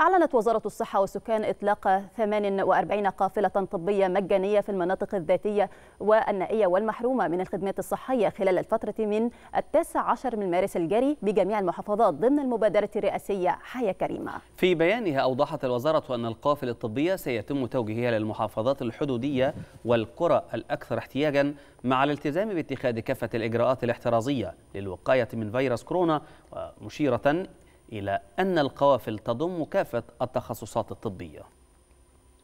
أعلنت وزارة الصحة والسكان إطلاق 48 قافلة طبية مجانية في المناطق الذاتية والنائية والمحرومة من الخدمات الصحية خلال الفترة من التاسع عشر من مارس الجاري بجميع المحافظات ضمن المبادرة الرئاسية حياة كريمة في بيانها أوضحت الوزارة أن القافلة الطبية سيتم توجيهها للمحافظات الحدودية والقرى الأكثر احتياجا مع الالتزام باتخاذ كافة الإجراءات الاحترازية للوقاية من فيروس كورونا ومشيرة إلى أن القوافل تضم كافة التخصصات الطبية